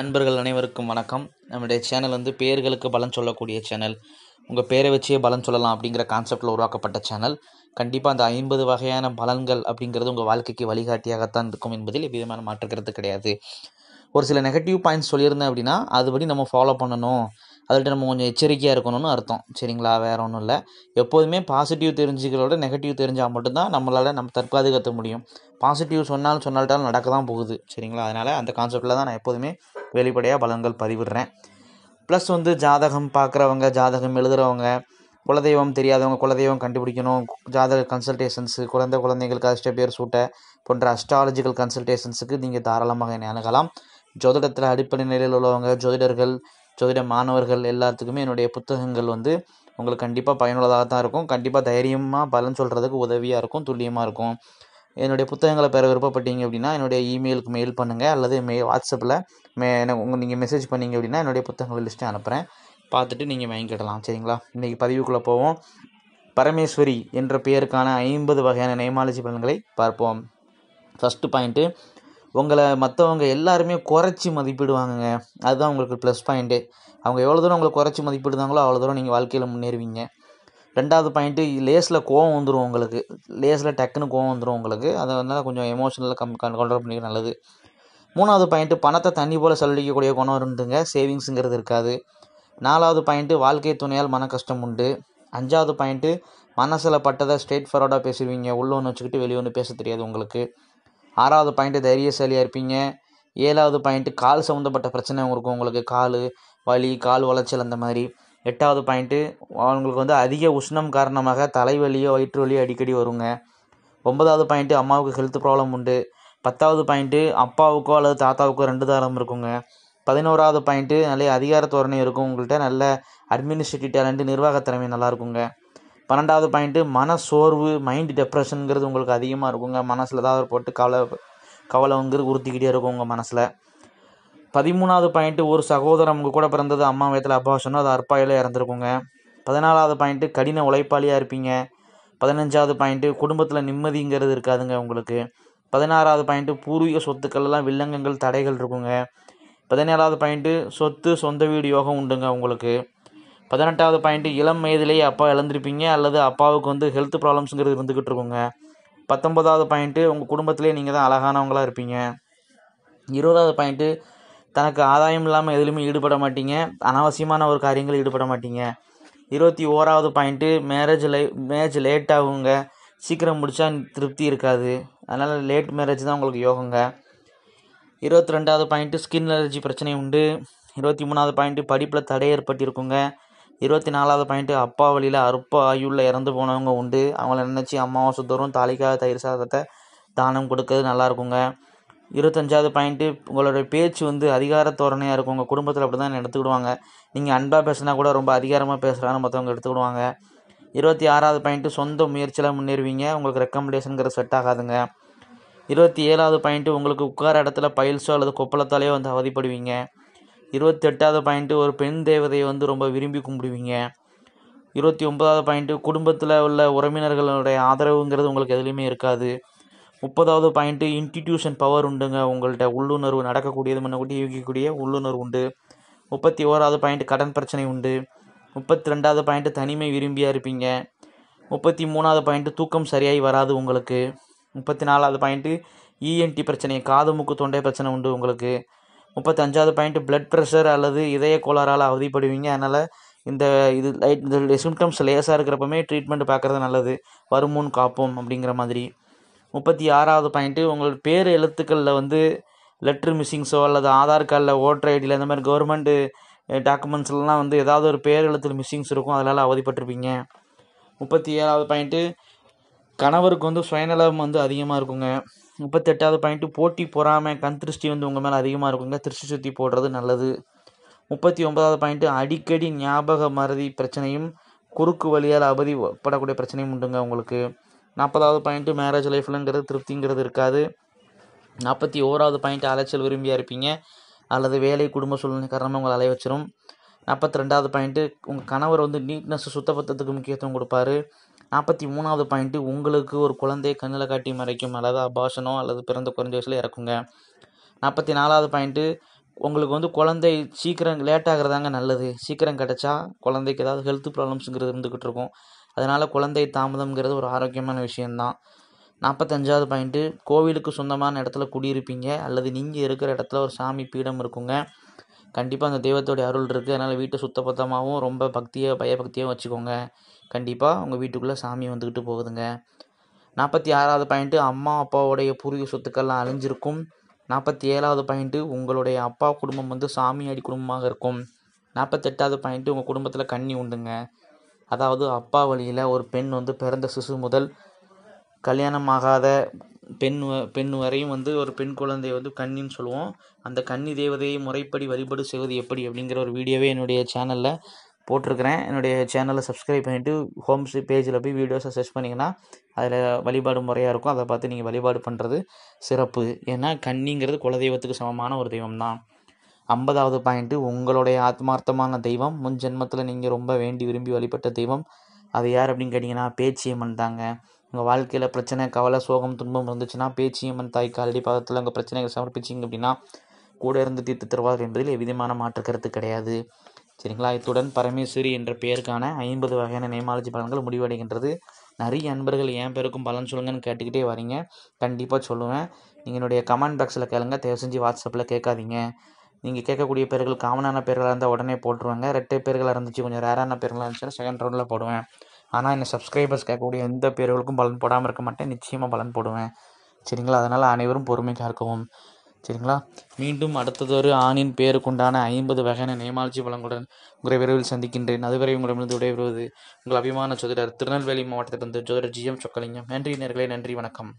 அன்பர்கள் அனைவருக்கும் வணக்கம் நம்முடைய சேனல் வந்து பேர்களுக்கு பலன் சொல்லக்கூடிய சேனல் உங்கள் பேரை வச்சே பலன் சொல்லலாம் அப்படிங்கிற கான்செப்டில் உருவாக்கப்பட்ட சேனல் கண்டிப்பாக அந்த ஐம்பது வகையான பலன்கள் அப்படிங்கிறது உங்கள் வாழ்க்கைக்கு வழிகாட்டியாகத்தான் இருக்கும் என்பதில் எவ்விதமான மாற்றுக்கிறது கிடையாது ஒரு சில நெகட்டிவ் பாயிண்ட்ஸ் சொல்லியிருந்தேன் அப்படின்னா அதுபடி நம்ம ஃபாலோ பண்ணணும் அதில்ட்டு நம்ம கொஞ்சம் எச்சரிக்கையாக இருக்கணும்னு அர்த்தம் சரிங்களா வேறு ஒன்றும் இல்லை எப்போதுமே பாசிட்டிவ் தெரிஞ்சுக்களோட நெகட்டிவ் தெரிஞ்சால் மட்டும்தான் நம்மளால் நம்ம தற்பாதுகாத்த முடியும் பாசிட்டிவ் சொன்னாலும் சொன்னால்ட்டாலும் நடக்க தான் போகுது சரிங்களா அதனால் அந்த கான்செப்டில் தான் நான் எப்போதுமே வெளிப்படையாக பலன்கள் பதிவிடுறேன் ப்ளஸ் வந்து ஜாதகம் பார்க்குறவங்க ஜாதகம் எழுதுகிறவங்க குலதெய்வம் தெரியாதவங்க குலதெய்வம் கண்டுபிடிக்கணும் ஜாதக கன்சல்டேஷன்ஸு குழந்தை குழந்தைங்களுக்கு அஷ்ட பேர் சூட்டை போன்ற அஸ்ட்ராலஜிக்கல் கன்சல்டேஷன்ஸுக்கு நீங்கள் தாராளமாக என்னை அணுகலாம் ஜோதிடத்தில் அடிப்படை நிலையில் உள்ளவங்க ஜோதிடர்கள் ஜோதிட மாணவர்கள் எல்லாத்துக்குமே என்னுடைய புத்தகங்கள் வந்து உங்களுக்கு கண்டிப்பாக பயனுள்ளதாக தான் இருக்கும் கண்டிப்பாக தைரியமாக பலன் சொல்கிறதுக்கு உதவியாக இருக்கும் துல்லியமாக இருக்கும் என்னுடைய புத்தகங்களை பெற விருப்பப்பட்டீங்க அப்படின்னா என்னுடைய இமெயிலுக்கு மெயில் பண்ணுங்கள் அல்லது மே வாட்ஸ்அப்பில் மே எனக்கு உங்கள் நீங்கள் மெசேஜ் பண்ணீங்க அப்படின்னா என்னுடைய புத்தகங்கள் லிஸ்ட்டு அனுப்புகிறேன் பார்த்துட்டு நீங்கள் வாங்கிக்கிடலாம் சரிங்களா இன்றைக்கி பதிவுக்குள்ளே போவோம் பரமேஸ்வரி என்ற பெயருக்கான ஐம்பது வகையான நேமாலஜி பலன்களை பார்ப்போம் ஃபஸ்ட்டு பாயிண்ட்டு உங்களை மற்றவங்க எல்லாருமே குறைச்சி மதிப்பிடுவாங்கங்க அதுதான் உங்களுக்கு ப்ளஸ் பாயிண்ட்டு அவங்க எவ்வளோ தூரம் உங்களை குறைச்சி மதிப்பிடுதாங்களோ அவ்வளோ தூரம் நீங்கள் வாழ்க்கையில் முன்னேறுவீங்க ரெண்டாவது பாயிண்ட்டு லேஸில் கோவம் வந்துடும் உங்களுக்கு லேஸில் டக்குன்னு கோவம் வந்துடும் உங்களுக்கு அதனால் கொஞ்சம் எமோஷனலாக கம் கண்ட்ரோல் பண்ணிக்க நல்லது மூணாவது பாயிண்ட்டு பணத்தை தண்ணி போல் செலவழிக்கக்கூடிய குணம் இருந்துங்க சேவிங்ஸுங்கிறது இருக்காது நாலாவது பாயிண்ட்டு வாழ்க்கை துணையால் மன கஷ்டம் உண்டு அஞ்சாவது பாயிண்ட்டு மனசில் பட்டதை ஸ்ட்ரெயிட் ஃபார்வர்டாக பேசுவீங்க உள்ளே ஒன்று வச்சுக்கிட்டு வெளியே ஒன்று பேச தெரியாது உங்களுக்கு ஆறாவது பாயிண்ட்டு தைரியசாலியாக இருப்பீங்க ஏழாவது பாயிண்ட்டு கால் சம்மந்தப்பட்ட பிரச்சனை இருக்கும் உங்களுக்கு கால் வலி கால் உளைச்சல் அந்த மாதிரி எட்டாவது பாயிண்ட்டு அவங்களுக்கு வந்து அதிக உஷ்ணம் காரணமாக தலைவலியோ வயிற்று வலியோ அடிக்கடி வருங்க ஒன்பதாவது பாயிண்ட்டு அம்மாவுக்கு ஹெல்த் ப்ராப்ளம் உண்டு பத்தாவது பாயிண்ட்டு அப்பாவுக்கோ அல்லது தாத்தாவுக்கோ ரெண்டு தாரம் இருக்குங்க பதினோராவது பாயிண்ட்டு நல்ல அதிகார தோரணை இருக்கும் உங்கள்கிட்ட நல்ல அட்மினிஸ்ட்ரேட்டிவ் டேலண்ட்டு நிர்வாகத் திறமை நல்லா இருக்குங்க பன்னெண்டாவது பாயிண்ட்டு மன சோர்வு மைண்டு டெப்ரெஷனுங்கிறது உங்களுக்கு அதிகமாக இருக்குங்க மனசில் ஏதாவது போட்டு கவலை கவலைங்கிறது உறுத்திக்கிட்டே இருக்கும் உங்கள் மனசில் பதிமூணாவது பாயிண்ட்டு ஒரு சகோதரம் உங்கள் கூட பிறந்தது அம்மா வயத்தில் அப்பா சொன்னால் அது அற்பாயில் இறந்துருக்குங்க பதினாலாவது பாயிண்ட்டு கடின உழைப்பாளியாக இருப்பீங்க பதினஞ்சாவது பாயிண்ட்டு குடும்பத்தில் நிம்மதிங்கிறது இருக்காதுங்க உங்களுக்கு பதினாறாவது பாயிண்ட்டு பூர்வீக சொத்துக்கள்லாம் வில்லங்கங்கள் தடைகள் இருக்குங்க பதினேழாவது பாயிண்ட்டு சொத்து சொந்த வீடு யோகம் உண்டுங்க உங்களுக்கு பதினெட்டாவது பாயிண்ட்டு இளம் வயதிலேயே அப்பா இழந்திருப்பீங்க அல்லது அப்பாவுக்கு வந்து ஹெல்த் ப்ராப்ளம்ஸுங்கிறது இருந்துக்கிட்டு இருக்குங்க பத்தொன்பதாவது பாயிண்ட்டு உங்கள் குடும்பத்திலே நீங்கள் தான் அழகானவங்களாக இருப்பீங்க இருபதாவது பாயிண்ட்டு தனக்கு ஆதாயம் இல்லாமல் எதுலையுமே ஈடுபட மாட்டீங்க அனாவசியமான ஒரு காரியங்கள் ஈடுபட மாட்டீங்க இருபத்தி ஓராவது பாயிண்ட்டு மேரேஜ் லை மேரேஜ் லேட் ஆகுங்க சீக்கிரம் முடித்தா திருப்தி இருக்காது அதனால் லேட் மேரேஜ் தான் உங்களுக்கு யோகங்க இருபத்தி ரெண்டாவது பாயிண்ட்டு ஸ்கின் அலர்ஜி பிரச்சனை உண்டு இருபத்தி மூணாவது பாயிண்ட்டு படிப்பில் தடை ஏற்பட்டிருக்குங்க இருபத்தி நாலாவது பாயிண்ட்டு அப்பா வழியில் அற்ப ஆயுளில் இறந்து போனவங்க உண்டு அவங்கள நினச்சி அம்மாவை சுத்தரும் தாலிக்காக தயிர் சாதத்தை தானம் கொடுக்கறது நல்லா இருக்குங்க இருபத்தஞ்சாவது பாயிண்ட்டு உங்களுடைய பேச்சு வந்து அதிகார தோரணையாக இருக்கும் உங்கள் குடும்பத்தில் அப்படி தான் எடுத்துக்கிடுவாங்க நீங்கள் அன்பாக பேசுனா கூட ரொம்ப அதிகாரமாக பேசுகிறான்னு மற்றவங்க எடுத்துக்கிடுவாங்க இருபத்தி ஆறாவது பாயிண்ட்டு சொந்த முயற்சியில் முன்னேறுவீங்க உங்களுக்கு ரெக்கமெண்டேஷனுங்கிற செட் ஆகாதுங்க இருபத்தி ஏழாவது பாயிண்ட்டு உங்களுக்கு உட்கார இடத்துல பயில்ஸோ அல்லது கொப்பளத்தாலேயோ வந்து அவதிப்படுவீங்க இருபத்தி எட்டாவது பாயிண்ட்டு ஒரு பெண் தேவதையை வந்து ரொம்ப விரும்பி கும்பிடுவீங்க இருபத்தி ஒன்பதாவது பாயிண்ட்டு குடும்பத்தில் உள்ள உறவினர்களுடைய ஆதரவுங்கிறது உங்களுக்கு எதுலேயுமே இருக்காது முப்பதாவது பாயிண்ட்டு இன்ஸ்டிடியூஷன் பவர் உண்டுங்க உங்கள்கிட்ட உள்ளுணர்வு நடக்கக்கூடியது முன்னக்கூட்டி யூகிக்கக்கூடிய உள்ளுணர்வு உண்டு முப்பத்தி ஓராவது பாயிண்ட் கடன் பிரச்சனை உண்டு முப்பத்தி ரெண்டாவது பாயிண்ட்டு தனிமை விரும்பியாக இருப்பீங்க முப்பத்தி மூணாவது பாயிண்ட்டு தூக்கம் சரியாகி வராது உங்களுக்கு முப்பத்தி நாலாவது பாயிண்ட்டு இஎன்டி e பிரச்சனை காது மூக்கு தொண்டை பிரச்சனை உண்டு உங்களுக்கு முப்பத்தஞ்சாவது பாயிண்ட் பிளட் ப்ரெஷர் அல்லது இதய கோளாறால் அவதிப்படுவீங்க அதனால் இந்த இது லைட் இந்த சிம்டம்ஸ் லேசாக இருக்கிறப்பமே ட்ரீட்மெண்ட் பார்க்குறது நல்லது வருமுன் காப்போம் அப்படிங்கிற மாதிரி முப்பத்தி ஆறாவது பாயிண்ட்டு உங்களோட பேர் எழுத்துக்களில் வந்து லெட்ரு மிஸ்ஸிங்ஸோ அல்லது ஆதார் கார்டில் ஓட்டர் ஐடியில் இந்த மாதிரி கவர்மெண்ட்டு டாக்குமெண்ட்ஸ்லாம் வந்து ஏதாவது ஒரு பேர் எழுத்துல மிஸ்ஸிங்ஸ் இருக்கும் அதனால் அவதிப்பட்டிருப்பீங்க முப்பத்தி ஏழாவது பாயிண்ட்டு கணவருக்கு வந்து சுயநலம் வந்து அதிகமாக இருக்குங்க முப்பத்தெட்டாவது பாயிண்ட்டு போட்டி பொறாமை கண் திருஷ்டி வந்து உங்கள் மேலே அதிகமாக இருக்குங்க திருஷ்டி சுற்றி போடுறது நல்லது முப்பத்தி ஒன்பதாவது பாயிண்ட்டு அடிக்கடி ஞாபக மறதி பிரச்சனையும் குறுக்கு வழியால் அவதி படக்கூடிய பிரச்சனையும் உண்டுங்க உங்களுக்கு நாற்பதாவது பாயிண்ட்டு மேரேஜ் லைஃப்லங்கிறது திருப்திங்கிறது இருக்காது நாற்பத்தி ஓராவது பாயிண்ட் அலைச்சல் விரும்பியாக இருப்பீங்க அல்லது வேலை குடும்ப சூழ்நிலை காரணமாக உங்களை அலைய வச்சிரும் நாற்பத்தி ரெண்டாவது பாயிண்ட்டு உங்கள் கணவர் வந்து நீட்னஸ் சுத்தப்பத்தத்துக்கு முக்கியத்துவம் கொடுப்பாரு நாற்பத்தி மூணாவது பாயிண்ட்டு உங்களுக்கு ஒரு குழந்தையை கண்ணில் காட்டி மறைக்கும் அல்லது அபாஷனோ அல்லது பிறந்த குறைஞ்ச வயசில் இறக்குங்க நாற்பத்தி நாலாவது பாயிண்ட்டு உங்களுக்கு வந்து குழந்தை சீக்கிரம் லேட் ஆகிறதாங்க நல்லது சீக்கிரம் கிடச்சா குழந்தைக்கு ஏதாவது ஹெல்த் ப்ராப்ளம்ஸுங்கிறது இருந்துக்கிட்டு இருக்கும் அதனால் குழந்தை தாமதம்ங்கிறது ஒரு ஆரோக்கியமான விஷயந்தான் நாற்பத்தஞ்சாவது பாயிண்ட்டு கோவிலுக்கு சொந்தமான இடத்துல குடியிருப்பீங்க அல்லது நீங்கள் இருக்கிற இடத்துல ஒரு சாமி பீடம் இருக்குங்க கண்டிப்பாக அந்த தெய்வத்தோடைய அருள் இருக்குது அதனால் வீட்டை சுத்தபத்தமாகவும் ரொம்ப பக்தியாக பயபக்தியாக வச்சுக்கோங்க கண்டிப்பாக உங்கள் வீட்டுக்குள்ளே சாமி வந்துக்கிட்டு போகுதுங்க நாற்பத்தி ஆறாவது பாயிண்ட்டு அம்மா அப்பாவோடைய பூர்வீக சொத்துக்கள்லாம் அழிஞ்சிருக்கும் நாற்பத்தி ஏழாவது பாயிண்ட்டு உங்களுடைய அப்பா குடும்பம் வந்து சாமி அடி குடும்பமாக இருக்கும் நாற்பத்தெட்டாவது பாயிண்ட்டு உங்கள் குடும்பத்தில் கண்ணி உண்டுங்க அதாவது அப்பா வழியில் ஒரு பெண் வந்து பிறந்த சிசு முதல் கல்யாணமாகாத பெண் பெண் வரையும் வந்து ஒரு பெண் குழந்தை வந்து கண்ணின்னு சொல்லுவோம் அந்த கன்னி தேவதையை முறைப்படி வழிபாடு செய்வது எப்படி அப்படிங்கிற ஒரு வீடியோவே என்னுடைய சேனலில் போட்டிருக்கிறேன் என்னுடைய சேனலை சப்ஸ்கிரைப் பண்ணிவிட்டு ஹோம்ஸ் பேஜில் போய் வீடியோஸை சர்ச் பண்ணிங்கன்னா அதில் வழிபாடு முறையாக இருக்கும் அதை பார்த்து நீங்கள் வழிபாடு பண்ணுறது சிறப்பு ஏன்னா கன்னிங்கிறது குலதெய்வத்துக்கு சமமான ஒரு தெய்வம் தான் ஐம்பதாவது பாயிண்ட்டு உங்களுடைய ஆத்மார்த்தமான தெய்வம் முன் ஜென்மத்தில் நீங்கள் ரொம்ப வேண்டி விரும்பி வழிபட்ட தெய்வம் அது யார் அப்படின்னு கேட்டிங்கன்னா பேச்சியம்மன் தாங்க உங்கள் வாழ்க்கையில் பிரச்சனை கவலை சோகம் துன்பம் இருந்துச்சுன்னா பேச்சியம்மன் தாய் காலடி பாதத்தில் உங்கள் பிரச்சனைகள் சமர்ப்பிச்சிங்க அப்படின்னா கூட இருந்து தீர்த்து தருவார் என்பதில் எவ்விதமான மாற்று கருத்து கிடையாது சரிங்களா இத்துடன் பரமேஸ்வரி என்ற பெயருக்கான ஐம்பது வகையான நேமாலஜி பலன்கள் முடிவடைகின்றது நிறைய அன்பர்கள் என் பேருக்கும் பலன் சொல்லுங்கன்னு கேட்டுக்கிட்டே வரீங்க கண்டிப்பாக சொல்லுவேன் நீங்கள் என்னுடைய கமெண்ட் பாக்ஸில் கேளுங்க தயவு செஞ்சு வாட்ஸ்அப்பில் கேட்காதீங்க நீங்கள் கேட்கக்கூடிய பேர்கள் காமனான பேர்களாக இருந்தால் உடனே போட்டுருவாங்க ரெட்டை பேர்களாக இருந்துச்சு கொஞ்சம் ரேரான பேர்களாக இருந்துச்சுன்னா செகண்ட் ரவுண்டில் போடுவேன் ஆனால் என்ன சப்ஸ்கிரைபர்ஸ் கேட்கக்கூடிய எந்த பேர்களுக்கும் பலன் போடாமல் இருக்க மாட்டேன் நிச்சயமாக பலன் போடுவேன் சரிங்களா அதனால் அனைவரும் பொறுமைக்காக இருக்கவும் சரிங்களா மீண்டும் அடுத்ததொரு ஆணின் பேருக்குண்டான ஐம்பது வகையான நியமாட்சி பலங்களுடன் உங்களை விரைவில் சந்திக்கின்றேன் அதுவரை உங்களிடமிருந்து விடைபெறுவது உங்கள் அபிமான சோதரர் திருநெல்வேலி மாவட்டத்திலிருந்து ஜோதிடர் ஜி எம் சொக்கலிங்கம் நன்றி நேர்களே நன்றி வணக்கம்